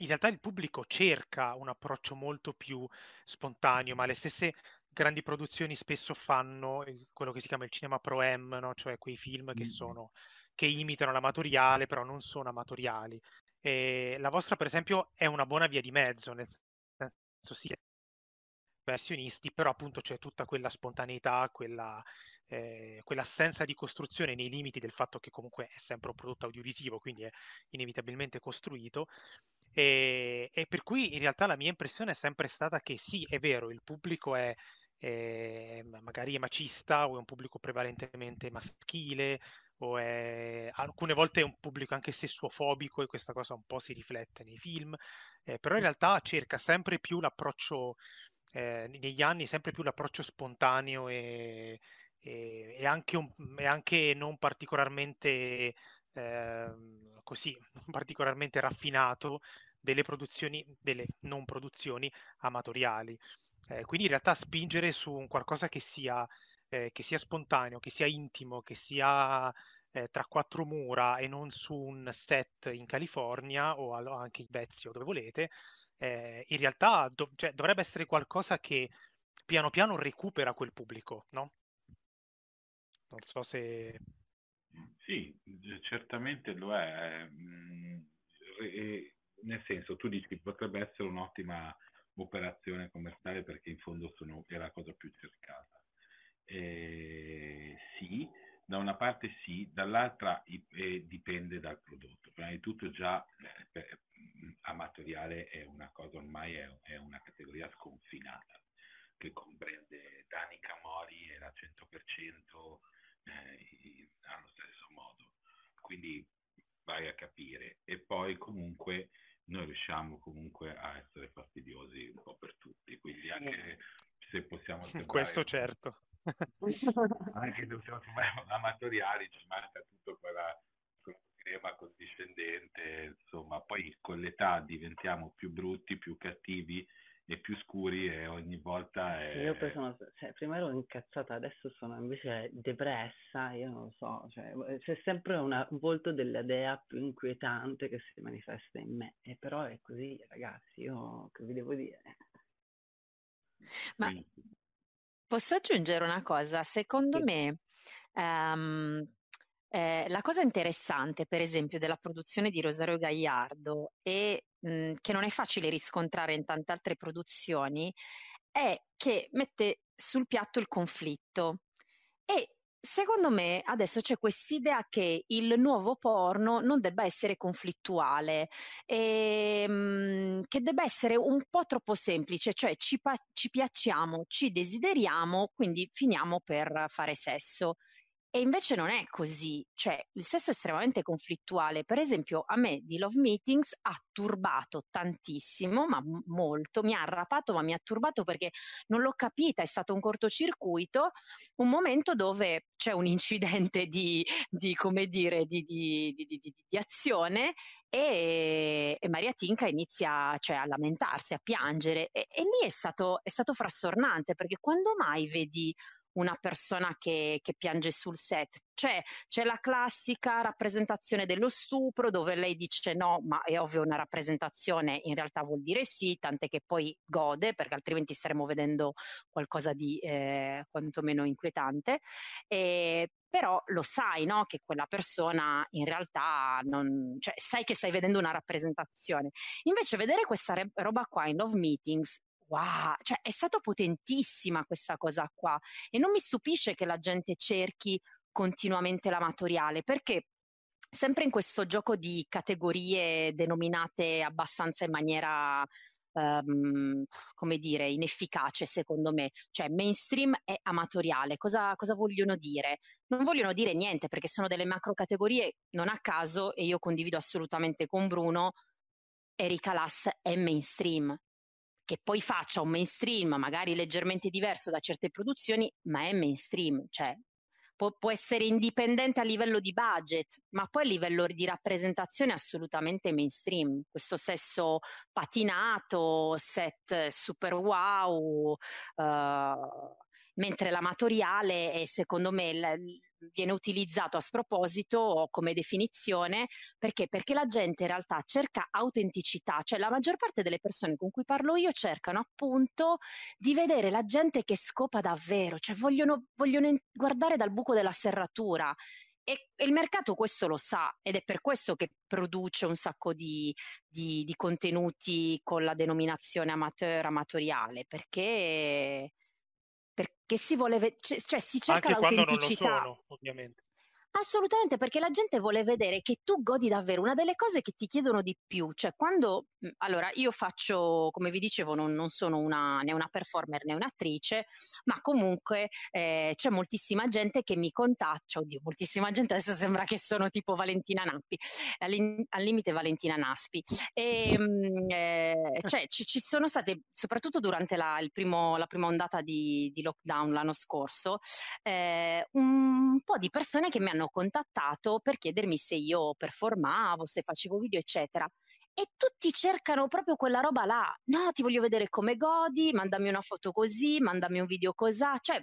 in realtà il pubblico cerca un approccio molto più spontaneo, ma le stesse grandi produzioni spesso fanno quello che si chiama il cinema pro em no? cioè quei film che, mm. sono, che imitano l'amatoriale, però non sono amatoriali. E la vostra, per esempio, è una buona via di mezzo, nel senso sì, professionisti, però appunto c'è tutta quella spontaneità, quella, eh, quell'assenza di costruzione nei limiti del fatto che comunque è sempre un prodotto audiovisivo, quindi è inevitabilmente costruito. E, e, per cui in realtà la mia impressione è sempre stata che sì, è vero, il pubblico è eh, magari è macista o è un pubblico prevalentemente maschile o è alcune volte è un pubblico anche sessuofobico e questa cosa un po' si riflette nei film, eh, però in realtà cerca sempre più l'approccio, eh, negli anni sempre più l'approccio spontaneo e, e, e, anche, un, e anche, non particolarmente ehm, così, non particolarmente raffinato delle produzioni, delle non produzioni amatoriali. Eh, quindi in realtà spingere su un qualcosa che sia, eh, che sia spontaneo, che sia intimo, che sia eh, tra quattro mura e non su un set in California o all- anche in Vezio, dove volete, eh, in realtà do- cioè, dovrebbe essere qualcosa che piano piano recupera quel pubblico, no? Non so se... Sì, eh, certamente lo è. Ehm, e, nel senso, tu dici potrebbe essere un'ottima operazione commerciale perché in fondo sono, è la cosa più cercata. Eh, sì, da una parte sì, dall'altra eh, dipende dal prodotto. Prima di tutto già eh, eh amatoriale è una cosa ormai, è, è una categoria sconfinata che comprende Mori e la 100% eh, allo stesso modo. Quindi vai a capire. E poi comunque noi riusciamo comunque a essere fastidiosi un po' per tutti, quindi anche se possiamo... Sembrare, Questo certo. anche se possiamo fare amatoriali, ci manca tutto quella, quella crema condiscendente, insomma, poi con l'età diventiamo più brutti, più cattivi, e più scuri e ogni volta è... Io sono, cioè, prima ero incazzata, adesso sono invece depressa, io non lo so, cioè, c'è sempre una, un volto della dea più inquietante che si manifesta in me, e però è così ragazzi, io che vi devo dire? Ma posso aggiungere una cosa? Secondo sì. me um, eh, la cosa interessante, per esempio, della produzione di Rosario Gagliardo e mh, mhmm, che non è facile riscontrare in tante altre produzioni, è che mette sul piatto il conflitto. E secondo me adesso c'è quest'idea che il nuovo porno non debba essere conflittuale, e, ehm, mh, che debba essere un po' troppo semplice, cioè ci, pa- ci piacciamo, ci desideriamo, quindi finiamo per fare sesso. E invece non è così, cioè il sesso è estremamente conflittuale. Per esempio, a me di Love Meetings ha turbato tantissimo, ma molto, mi ha arrapato, ma mi ha turbato perché non l'ho capita, è stato un cortocircuito, un momento dove c'è un incidente di, di come dire, di, di, di azione e, e, Maria Tinka inizia cioè, a lamentarsi, a piangere e, e lì è stato, è stato frastornante perché quando mai vedi una persona che, che piange sul set. C'è, c'è, la classica rappresentazione dello stupro dove lei dice no, ma è ovvio una rappresentazione in realtà vuol dire sì, tant'è che poi gode perché altrimenti staremo vedendo qualcosa di eh, quantomeno inquietante. E, però lo sai, no? Che quella persona in realtà non, cioè, sai che stai vedendo una rappresentazione. Invece vedere questa re- roba qua in Love Meetings wow, cioè è stata potentissima questa cosa qua e non mi stupisce che la gente cerchi continuamente l'amatoriale perché sempre in questo gioco di categorie denominate abbastanza in maniera Um, come dire, inefficace secondo me, cioè mainstream e amatoriale. Cosa, cosa, vogliono dire? Non vogliono dire niente perché sono delle macro categorie, non a caso, e io condivido assolutamente con Bruno, Erika Lass è mainstream, che poi faccia un mainstream magari leggermente diverso da certe produzioni, ma è mainstream, cioè può, può essere indipendente a livello di budget, ma poi a livello di rappresentazione è assolutamente mainstream, questo sesso patinato, set super wow. Uh, mentre l'amatoriale è secondo me viene utilizzato a sproposito come definizione perché? Perché la gente in realtà cerca autenticità, cioè la maggior parte delle persone con cui parlo io cercano appunto di vedere la gente che scopa davvero, cioè vogliono, vogliono guardare dal buco della serratura. E, e il mercato questo lo sa ed è per questo che produce un sacco di, di, di contenuti con la denominazione amateur, amatoriale, perché perché si vuole, cioè, cioè, si cerca Anche l'autenticità. Quando non lo sono, ovviamente. Assolutamente, perché la gente vuole vedere che tu godi davvero. Una delle cose che ti chiedono di più, cioè quando, mhmm, allora io faccio, come vi dicevo, non, non sono una, né una performer né un'attrice, ma comunque eh, c'è moltissima gente che mi contatta, oddio, moltissima gente, adesso sembra che sono tipo Valentina Nappi, al, al limite Valentina Naspi. E, ehm, eh, cioè ci, ci, sono state, soprattutto durante la, primo, la prima ondata di, di, lockdown l'anno scorso, eh, un po' di persone che mi hanno hanno contattato per chiedermi se io performavo, se facevo video, eccetera. E tutti cercano proprio quella roba là. No, ti voglio vedere come godi, mandami una foto così, mandami un video così. Cioè,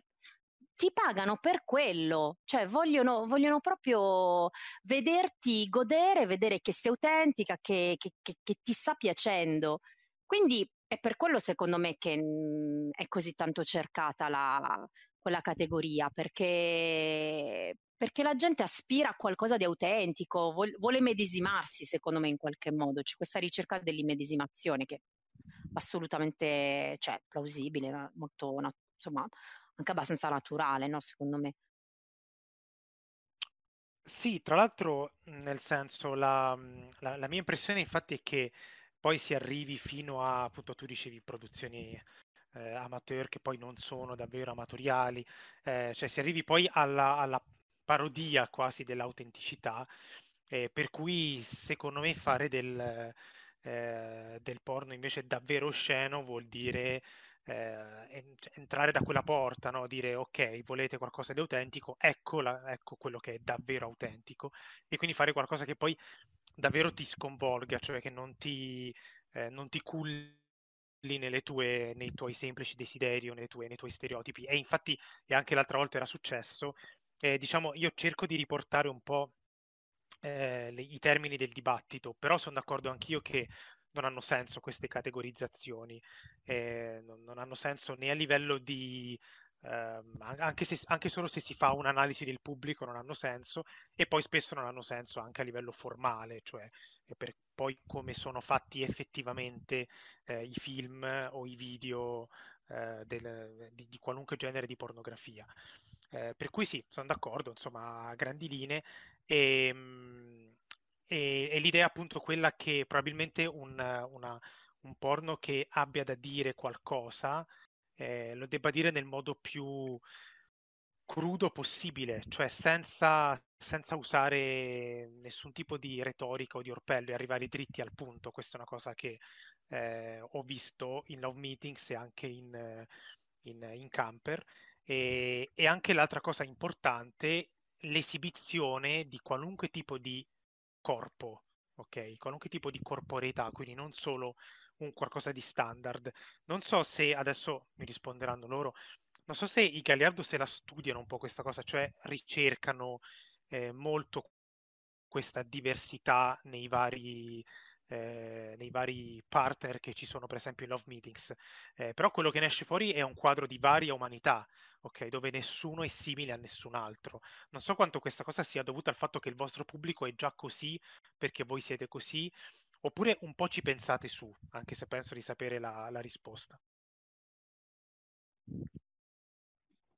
ti pagano per quello, cioè vogliono, vogliono, proprio vederti godere, vedere che sei autentica, che, che, che, che, ti sta piacendo. Quindi è per quello, secondo me, che mm, è così tanto cercata la, quella categoria perché, perché la gente aspira a qualcosa di autentico, vuole, vuole medesimarsi secondo me in qualche modo, c'è questa ricerca dell'immedesimazione che è assolutamente cioè, plausibile, molto, insomma, anche abbastanza naturale, no, secondo me. Sì, tra l'altro, nel senso, la, mhmm, la, la mia impressione infatti è che poi si arrivi fino a, appunto, tu dicevi produzioni eh, amateur che poi non sono davvero amatoriali, eh, cioè si arrivi poi alla, alla parodia quasi dell'autenticità, eh, per cui secondo me fare del, eh, del porno invece davvero osceno vuol dire eh, cioè entrare da quella porta, no? dire ok, volete qualcosa di autentico, eccola, ecco quello che è davvero autentico e quindi fare qualcosa che poi davvero ti sconvolga, cioè che non ti, eh, non ti culli lì tue, nei tuoi semplici desideri o nei tuoi, nei tuoi stereotipi. E infatti, e anche l'altra volta era successo, eh, diciamo, io cerco di riportare un po' eh, le, i termini del dibattito, però sono d'accordo anch'io che non hanno senso queste categorizzazioni, eh, non, non, hanno senso né a livello di... Ehm, anche, se, anche solo se si fa un'analisi del pubblico non hanno senso e poi spesso non hanno senso anche a livello formale, cioè e per poi come sono fatti effettivamente eh, i film o i video eh, del, di, di, qualunque genere di pornografia. Eh, per cui sì, sono d'accordo, insomma, a grandi linee. E, ehm, e, e l'idea è appunto quella che probabilmente un, una, un, porno che abbia da dire qualcosa eh, lo debba dire nel modo più crudo possibile, cioè senza, senza, usare nessun tipo di retorica o di orpello e arrivare dritti al punto. Questa è una cosa che eh, ho visto in Love Meetings e anche in, in, in Camper. E, e anche l'altra cosa importante, l'esibizione di qualunque tipo di corpo, ok? Qualunque tipo di corporeità, quindi non solo un qualcosa di standard. Non so se adesso mi risponderanno loro, non so se i Gagliardo se la studiano un po' questa cosa, cioè ricercano eh, molto questa diversità nei vari, eh, nei vari partner che ci sono, per esempio, in Love Meetings. Eh, però quello che ne esce fuori è un quadro di varia umanità, ok? Dove nessuno è simile a nessun altro. Non so quanto questa cosa sia dovuta al fatto che il vostro pubblico è già così perché voi siete così, oppure un po' ci pensate su, anche se penso di sapere la, la risposta.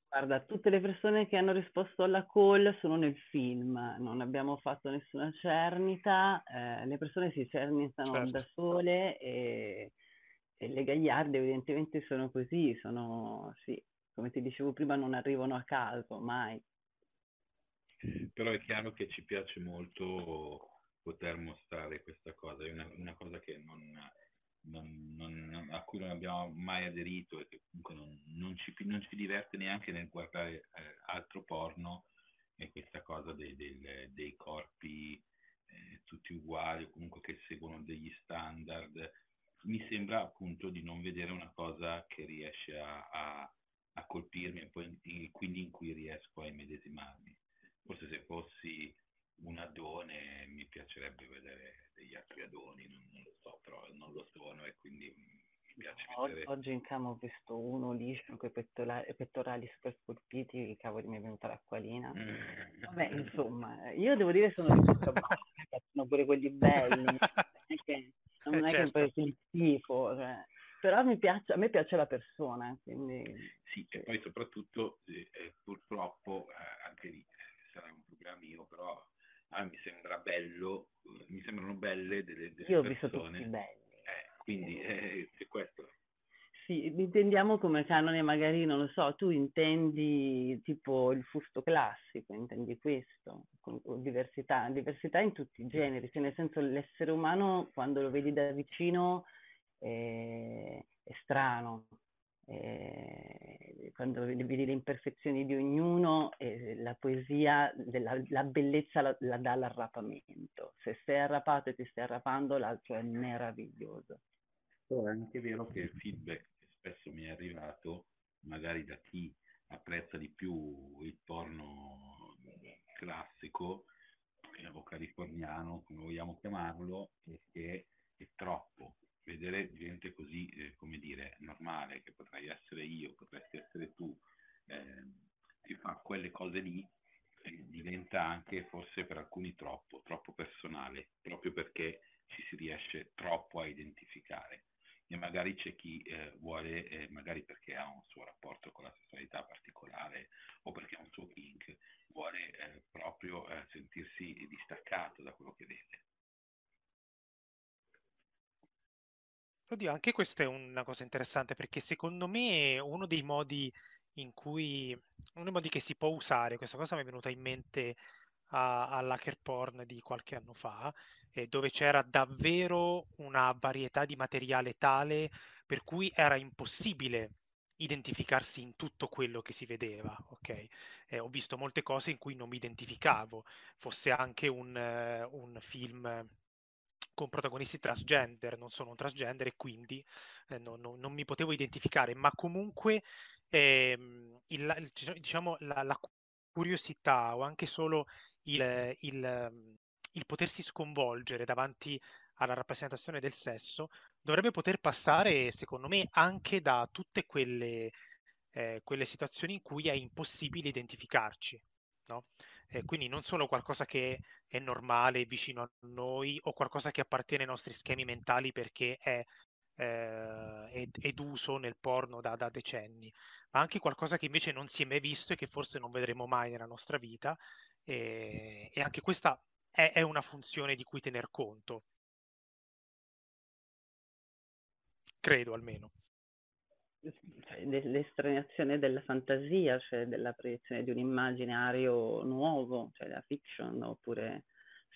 Guarda, tutte le persone che hanno risposto alla call sono nel film, non abbiamo fatto nessuna cernita, eh, le persone si cernitano certo. da sole e, e, le gagliarde evidentemente sono così, sono, sì, come ti dicevo prima, non arrivano a caso mai. Però è chiaro che ci piace molto poter mostrare questa cosa, è una, una cosa non, non, non, a cui non abbiamo mai aderito e che comunque non non ci, non ci diverte neanche nel guardare eh, altro porno e questa cosa dei, dei, dei corpi eh, tutti uguali o comunque che seguono degli standard. Mi sembra appunto di non vedere una cosa che riesce a, a, a colpirmi e poi, in, quindi in cui riesco a immedesimarmi. Forse se fossi un addone mi piacerebbe vedere degli altri adoni, non, non lo so, però non lo sono e quindi dispiace. Oggi, in cama ho visto uno liscio con i pettorali, pettorali super scolpiti, che cavolo mi è venuta l'acqualina Mm. Vabbè, insomma, io devo dire sono riuscito a basso, sono pure quelli belli, non è che, non eh, non certo. che il schifo, cioè. però piace, a me piace la persona. Quindi... Sì, e poi soprattutto, eh, eh, purtroppo, eh, anche lì eh, sarà un problema mio, però a ah, me sembra bello, eh, mi sembrano belle delle, delle Io persone. Io ho visto tutti belli. Quindi è, eh, è questo. Sì, intendiamo come canone, magari non lo so, tu intendi tipo il fusto classico, intendi questo, diversità, diversità in tutti i generi, cioè nel senso l'essere umano quando lo vedi da vicino è, è strano, eh, quando vedi le imperfezioni di ognuno, eh, la poesia, della, la bellezza la, la dà l'arrapamento. Se sei arrapato e ti stai arrapando, l'altro è meraviglioso. Però è anche vero che il feedback che spesso mi è arrivato, magari da chi apprezza di più il porno classico eh, o californiano, come vogliamo chiamarlo, è che è troppo. Vedere gente così, eh, come dire, normale, che potrei essere io, potresti essere tu, eh, che fa quelle cose lì, eh, diventa anche forse per alcuni troppo, troppo personale, proprio perché ci si riesce troppo a identificare e magari c'è chi eh, vuole, eh, magari perché ha un suo rapporto con la sessualità particolare o perché ha un suo kink, vuole eh, proprio eh, sentirsi distaccato da quello che vede. Oddio, anche questa è una cosa interessante perché secondo me uno dei modi in cui, uno dei modi che si può usare, questa cosa mi è venuta in mente all'hacker porn di qualche anno fa, eh, dove c'era davvero una varietà di materiale tale per cui era impossibile identificarsi in tutto quello che si vedeva, ok? Eh, ho visto molte cose in cui non mi identificavo, fosse anche un, uh, un film con protagonisti transgender, non sono un transgender e quindi eh, no, no, non mi potevo identificare, ma comunque eh, il, diciamo, la, la, curiosità o anche solo il, il, ehm, il potersi sconvolgere davanti alla rappresentazione del sesso dovrebbe poter passare, secondo me, anche da tutte quelle, eh, quelle situazioni in cui è impossibile identificarci. No? Eh, quindi non solo qualcosa che è normale, vicino a noi, o qualcosa che appartiene ai nostri schemi mentali perché è eh, ed, ed, uso nel porno da, da, decenni, ma anche qualcosa che invece non si è mai visto e che forse non vedremo mai nella nostra vita. E, e anche questa è, è una funzione di cui tener conto. Credo almeno cioè, l'estraneazione della fantasia, cioè della proiezione di un immaginario nuovo, cioè la fiction, oppure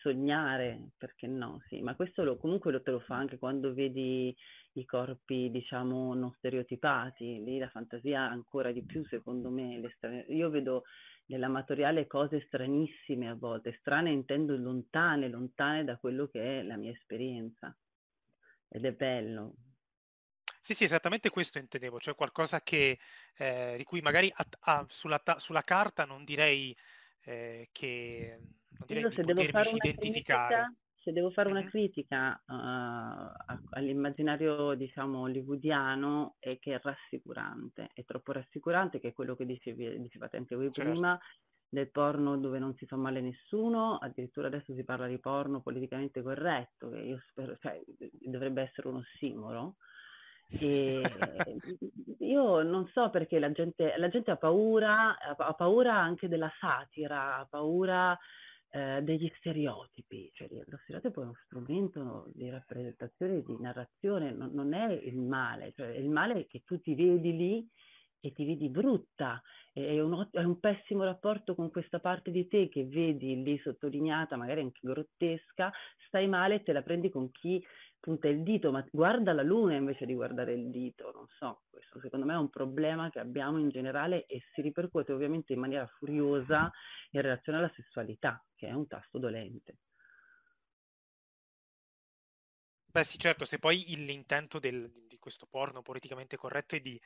sognare, perché no, sì, ma questo lo, comunque lo te lo fa anche quando vedi i corpi, diciamo, non stereotipati, lì la fantasia ancora di più, secondo me, io vedo nell'amatoriale cose stranissime a volte, strane intendo lontane, lontane da quello che è la mia esperienza. Ed è bello. Sì, sì, esattamente questo intendevo, cioè qualcosa che, eh, di cui magari a, a, sulla, ta, sulla, carta non direi eh, che non direi Io di potermi identificare se devo fare una critica uh, all'immaginario, diciamo, hollywoodiano, è che è rassicurante, è troppo rassicurante, che è quello che dicevi, dicevate anche voi certo. prima, del porno dove non si fa male a nessuno, addirittura adesso si parla di porno politicamente corretto, che io spero, cioè, dovrebbe essere uno simolo. E io non so perché la gente, la gente ha paura, ha paura anche della satira, ha paura eh, degli stereotipi, cioè lo stereotipo è uno strumento di rappresentazione, di narrazione, non, non è il male, cioè il male è che tu ti vedi lì e ti vedi brutta, è un, è un, pessimo rapporto con questa parte di te che vedi lì sottolineata, magari anche grottesca, stai male e te la prendi con chi punta il dito, ma guarda la luna invece di guardare il dito, non so, questo secondo me è un problema che abbiamo in generale e si ripercuote ovviamente in maniera furiosa in relazione alla sessualità, che è un tasto dolente. Beh sì, certo, se poi l'intento del, di questo porno politicamente corretto è di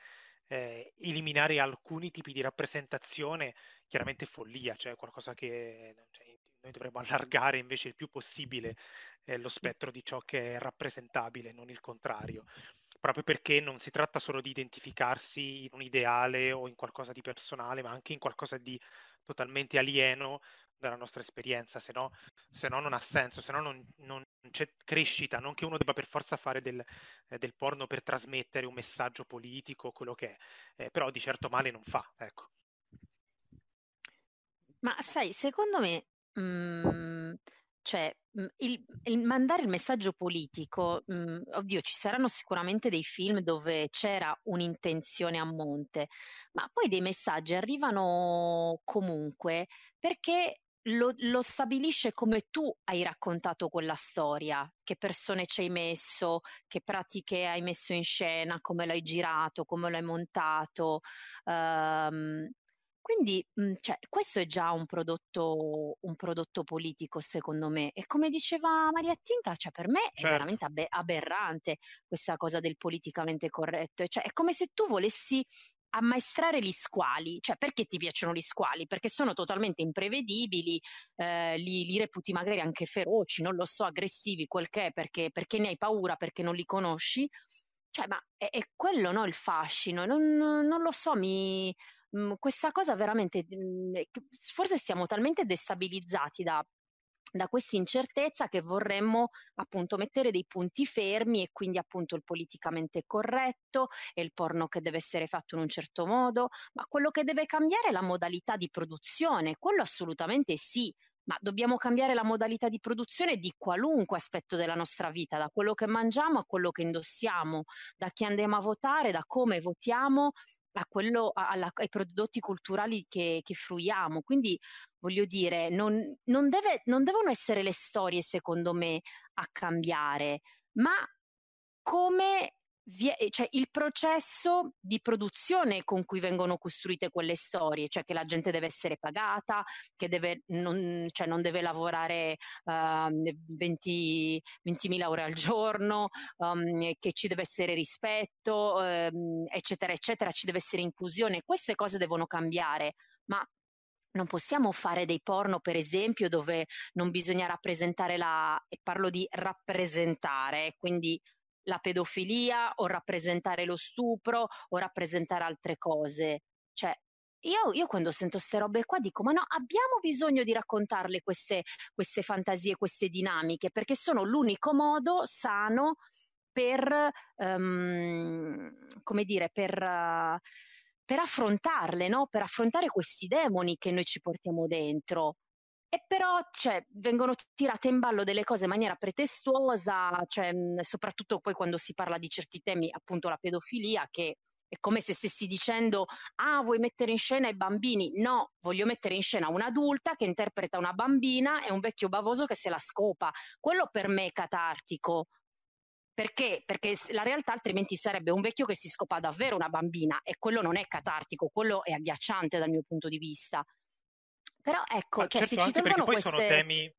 eh, eliminare alcuni tipi di rappresentazione, chiaramente follia, cioè qualcosa che cioè, noi dovremmo allargare invece il più possibile eh, lo spettro di ciò che è rappresentabile, non il contrario, proprio perché non si tratta solo di identificarsi in un ideale o in qualcosa di personale, ma anche in qualcosa di totalmente alieno dalla nostra esperienza, se no, se no non ha senso, se no non, non c'è crescita, non che uno debba per forza fare del, eh, del porno per trasmettere un messaggio politico, quello che è, eh, però di certo male non fa, ecco. Ma sai, secondo me mh, mhmm, cioè mhmm, il, il mandare il messaggio politico, mh, mhmm, oddio, ci saranno sicuramente dei film dove c'era un'intenzione a monte, ma poi dei messaggi arrivano comunque perché lo, lo, stabilisce come tu hai raccontato quella storia, che persone ci hai messo, che pratiche hai messo in scena, come l'hai girato, come l'hai montato. Um, quindi mh, mhmm, cioè, questo è già un prodotto, un prodotto, politico, secondo me. E come diceva Maria Tinta, cioè, per me è certo. veramente ab- aberrante questa cosa del politicamente corretto. E cioè, è come se tu volessi ammaestrare gli squali, cioè perché ti piacciono gli squali? Perché sono totalmente imprevedibili, eh, li, li, reputi magari anche feroci, non lo so, aggressivi, quel che è, perché, perché ne hai paura, perché non li conosci. Cioè, ma è, è quello no, il fascino, non, non lo so, mi, Mhmm, questa cosa veramente, mh, mhmm, forse siamo talmente destabilizzati da da questa incertezza che vorremmo appunto mettere dei punti fermi e quindi appunto il politicamente corretto e il porno che deve essere fatto in un certo modo, ma quello che deve cambiare è la modalità di produzione, quello assolutamente sì. Ma dobbiamo cambiare la modalità di produzione di qualunque aspetto della nostra vita, da quello che mangiamo a quello che indossiamo, da chi andiamo a votare, da come votiamo a quello, alla, ai prodotti culturali che, che, fruiamo. Quindi voglio dire, non, non, deve, non devono essere le storie, secondo me, a cambiare, ma come è, cioè, il processo di produzione con cui vengono costruite quelle storie, cioè che la gente deve essere pagata, che deve, non, cioè, non, deve lavorare uh, 20, 20.000 ore al giorno, um, che ci deve essere rispetto, um, eccetera, eccetera, ci deve essere inclusione. Queste cose devono cambiare, ma non possiamo fare dei porno, per esempio, dove non bisogna rappresentare la, e parlo di rappresentare, quindi la pedofilia o rappresentare lo stupro o rappresentare altre cose. Cioè, io, io, quando sento queste robe qua dico, ma no, abbiamo bisogno di raccontarle queste, queste fantasie, queste dinamiche, perché sono l'unico modo sano per, um, come dire, per, uh, per affrontarle, no? per affrontare questi demoni che noi ci portiamo dentro. E però cioè, vengono tirate in ballo delle cose in maniera pretestuosa, cioè, mhmm, soprattutto poi quando si parla di certi temi, appunto la pedofilia, che è come se stessi dicendo, ah, vuoi mettere in scena i bambini? No, voglio mettere in scena un'adulta che interpreta una bambina e un vecchio bavoso che se la scopa. Quello per me è catartico. Perché? Perché la realtà altrimenti sarebbe un vecchio che si scopa davvero una bambina e quello non è catartico, quello è agghiacciante dal mio punto di vista. Però ecco, cioè, certo, si ci perché poi queste... sono temi...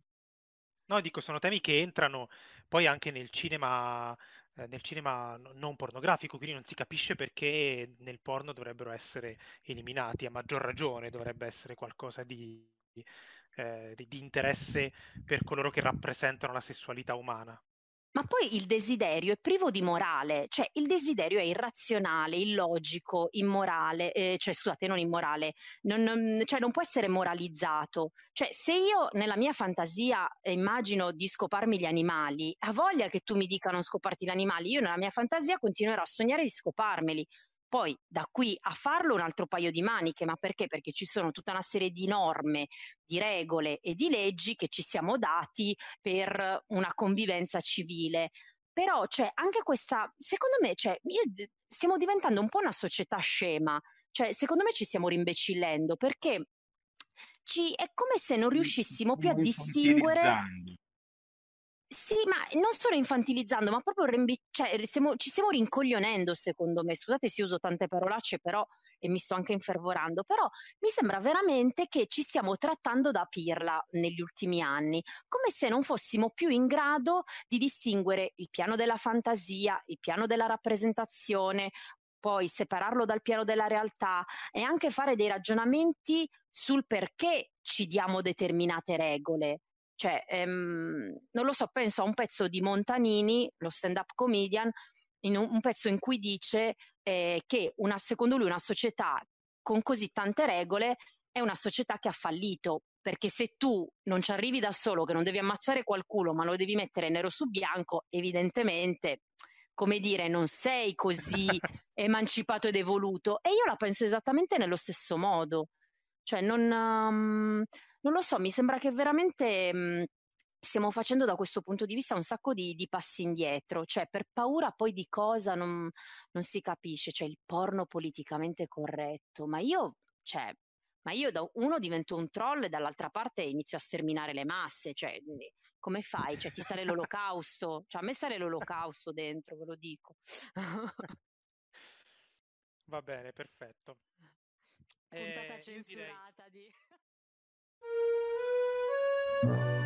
No, dico, sono temi che entrano poi anche nel cinema, eh, nel cinema non pornografico, quindi non si capisce perché nel porno dovrebbero essere eliminati, a maggior ragione dovrebbe essere qualcosa di, eh, di interesse per coloro che rappresentano la sessualità umana. Ma poi il desiderio è privo di morale, cioè il desiderio è irrazionale, illogico, immorale, eh, cioè scusate, non immorale, non, non, cioè non può essere moralizzato. Cioè se io nella mia fantasia immagino di scoparmi gli animali, ha voglia che tu mi dica non scoparti gli animali, io nella mia fantasia continuerò a sognare di scoparmeli. Poi da qui a farlo un altro paio di maniche, ma perché? Perché ci sono tutta una serie di norme, di regole e di leggi che ci siamo dati per una convivenza civile. Però, cioè, anche questa, secondo me, cioè, io, stiamo diventando un po' una società scema. Cioè, secondo me ci stiamo rimbecillendo perché ci, è come se non riuscissimo più a distinguere sì, ma non solo infantilizzando, ma proprio rembi- cioè, siamo, ci stiamo rincoglionendo, secondo me. Scusate se uso tante parolacce, però e mi sto anche infervorando, però mi sembra veramente che ci stiamo trattando da pirla negli ultimi anni, come se non fossimo più in grado di distinguere il piano della fantasia, il piano della rappresentazione, poi separarlo dal piano della realtà e anche fare dei ragionamenti sul perché ci diamo determinate regole. Cioè, ehm, non lo so, penso a un pezzo di Montanini, lo stand-up comedian, in un, un pezzo in cui dice eh, che una, secondo lui una società con così tante regole è una società che ha fallito, perché se tu non ci arrivi da solo, che non devi ammazzare qualcuno, ma lo devi mettere nero su bianco, evidentemente, come dire, non sei così emancipato ed evoluto. E io la penso esattamente nello stesso modo. Cioè, non, um, non lo so, mi sembra che veramente... Mh, mhmm, stiamo facendo da questo punto di vista un sacco di, di passi indietro, cioè per paura poi di cosa non, non, si capisce, cioè il porno politicamente corretto, ma io, cioè, ma io da uno divento un troll e dall'altra parte inizio a sterminare le masse, cioè, mhmm, come fai? Cioè, ti sale l'olocausto, cioè, a me sale l'olocausto dentro, ve lo dico. Va bene, perfetto. Puntata eh, censurata direi... di... Música